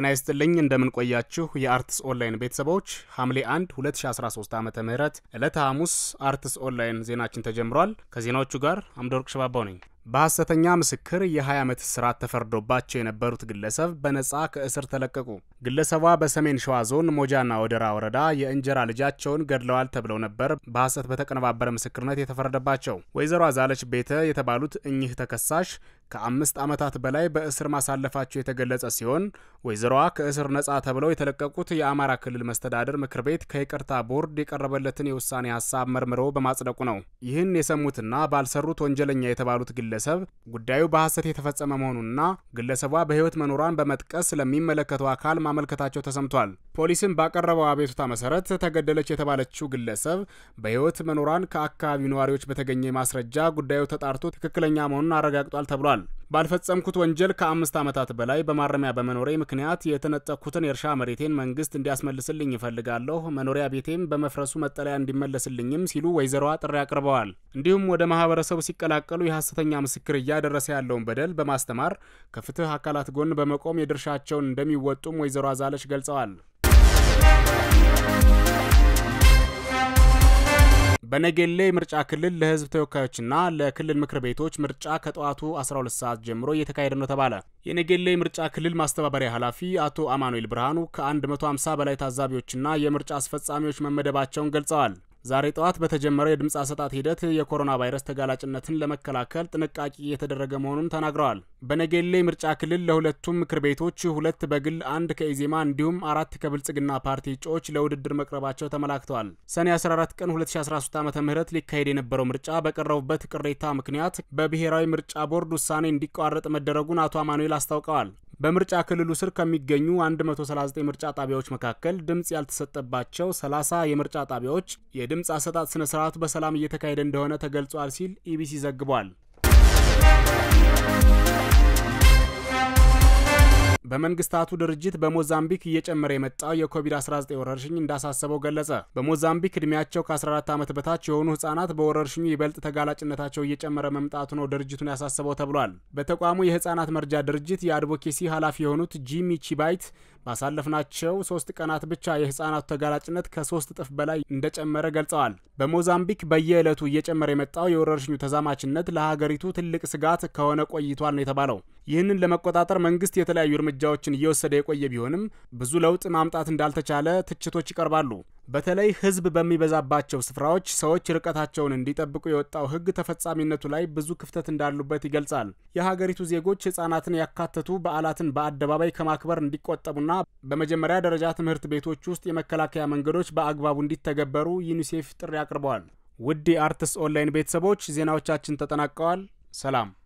ጤና ይስጥልኝ እንደምንቆያችሁ የአርትስ ኦንላይን ቤተሰቦች ሐምሌ 1 2013 ዓ ም ዕለተ ሐሙስ አርትስ ኦንላይን ዜናችን ተጀምሯል። ከዜናዎቹ ጋር አምደወርቅ ሸባባው ነኝ። በሐሰተኛ ምስክር የ20 ዓመት እስራት ተፈርዶባቸው የነበሩት ግለሰብ በነጻ ከእስር ተለቀቁ። ግለሰቧ በሰሜን ሸዋ ዞን ሞጃና ወደራ ወረዳ የእንጀራ ልጃቸውን ገድለዋል ተብለው ነበር በሐሰት በተቀነባበረ ምስክርነት የተፈረደባቸው። ወይዘሮ አዛለች ቤተ የተባሉት እኚህ ተከሳሽ ከአምስት ዓመታት በላይ በእስር ማሳለፋቸው የተገለጸ ሲሆን ወይዘሮዋ ከእስር ነጻ ተብለው የተለቀቁት የአማራ ክልል መስተዳደር ምክር ቤት ከይቅርታ ቦርድ የቀረበለትን የውሳኔ ሀሳብ መርምሮ በማጽደቁ ነው። ይህን የሰሙትና ባልሰሩት ወንጀለኛ የተባሉት ግለሰብ ጉዳዩ በሐሰት የተፈጸመ መሆኑንና ግለሰቧ በሕይወት መኖሯን በመጥቀስ ለሚመለከተው አካል ማመልከታቸው ተሰምቷል። ፖሊስም ባቀረበው አቤቱታ መሰረት ተገደለች የተባለችው ግለሰብ በሕይወት መኖሯን ከአካባቢው ነዋሪዎች በተገኘ ማስረጃ ጉዳዩ ተጣርቶ ትክክለኛ መሆኑን አረጋግጧል ተብሏል። ባልፈጸምኩት ወንጀል ከአምስት ዓመታት በላይ በማረሚያ በመኖሬ ምክንያት የተነጠቅኩትን የእርሻ መሬቴን መንግስት እንዲያስመልስልኝ ይፈልጋለሁ፣ መኖሪያ ቤቴም በመፍረሱ መጠለያ እንዲመለስልኝም ሲሉ ወይዘሮዋ ጥሪ አቅርበዋል። እንዲሁም ወደ ማህበረሰቡ ሲቀላቀሉ የሐሰተኛ ምስክር እያደረሰ ያለውን በደል በማስተማር ከፍትህ አካላት ጎን በመቆም የድርሻቸውን እንደሚወጡም ወይዘሮ አዛለች ገልጸዋል። በነጌሌ ምርጫ ክልል ለህዝብ ተወካዮችና ለክልል ምክር ቤቶች ምርጫ ከጠዋቱ 12 ሰዓት ጀምሮ እየተካሄደ ነው ተባለ። የነጌሌ ምርጫ ክልል ማስተባበሪያ ኃላፊ አቶ አማኑኤል ብርሃኑ ከ150 በላይ ታዛቢዎችና የምርጫ አስፈጻሚዎች መመደባቸውን ገልጸዋል። ዛሬ ጠዋት በተጀመረው የድምፅ አሰጣት ሂደት የኮሮና ቫይረስ ተጋላጭነትን ለመከላከል ጥንቃቄ እየተደረገ መሆኑን ተናግረዋል። በነጌሌ ምርጫ ክልል ለሁለቱም ምክር ቤቶች ሁለት በግል አንድ ከኢዜማ እንዲሁም አራት ከብልጽግና ፓርቲ እጩዎች ለውድድር መቅረባቸው ተመላክተዋል። ሰኔ 14 ቀን 2013 ዓ ም ሊካሄድ የነበረው ምርጫ በቀረቡበት ቅሬታ ምክንያት በብሔራዊ ምርጫ ቦርድ ውሳኔ እንዲቋረጥ መደረጉን አቶ አማኑኤል አስታውቀዋል። በምርጫ ክልሉ ስር ከሚገኙ 139 ምርጫ ጣቢያዎች መካከል ድምፅ ያልተሰጠባቸው 30 የምርጫ ጣቢያዎች የድምፅ አሰጣጥ ስነስርዓቱ በሰላም እየተካሄደ እንደሆነ ተገልጿል ሲል ኢቢሲ ዘግቧል። በመንግስታቱ ድርጅት በሞዛምቢክ እየጨመረ የመጣው የኮቪድ-19 ወረርሽኝ እንዳሳሰበው ገለጸ። በሞዛምቢክ እድሜያቸው ከ14 ዓመት በታች የሆኑ ህጻናት በወረርሽኙ ይበልጥ ተጋላጭነታቸው እየጨመረ መምጣቱ ነው ድርጅቱን ያሳሰበው ተብሏል። በተቋሙ የህጻናት መርጃ ድርጅት የአድቮኬሲ ኃላፊ የሆኑት ጂሚ ቺባይት ባሳለፍናቸው ሶስት ቀናት ብቻ የህፃናቱ ተጋላጭነት ከሶስት እጥፍ በላይ እንደጨመረ ገልጸዋል። በሞዛምቢክ በየዕለቱ እየጨመረ የመጣው የወረርሽኙ ተዛማችነት ለሀገሪቱ ትልቅ ስጋት ከሆነ ቆይቷል ነው የተባለው። ይህንን ለመቆጣጠር መንግስት የተለያዩ እርምጃዎችን እየወሰደ የቆየ ቢሆንም ብዙ ለውጥ ማምጣት እንዳልተቻለ ትችቶች ይቀርባሉ። በተለይ ህዝብ በሚበዛባቸው ስፍራዎች ሰዎች ርቀታቸውን እንዲጠብቁ የወጣው ህግ ተፈጻሚነቱ ላይ ብዙ ክፍተት እንዳሉበት ይገልጻል። የሀገሪቱ ዜጎች ህጻናትን ያካተቱ በዓላትን በአደባባይ ከማክበር እንዲቆጠቡና በመጀመሪያ ደረጃ ትምህርት ቤቶች ውስጥ የመከላከያ መንገዶች በአግባቡ እንዲተገበሩ ዩኒሴፍ ጥሪ አቅርበዋል። ውድ የአርትስ ኦንላይን ቤተሰቦች ዜናዎቻችን ተጠናቀዋል። ሰላም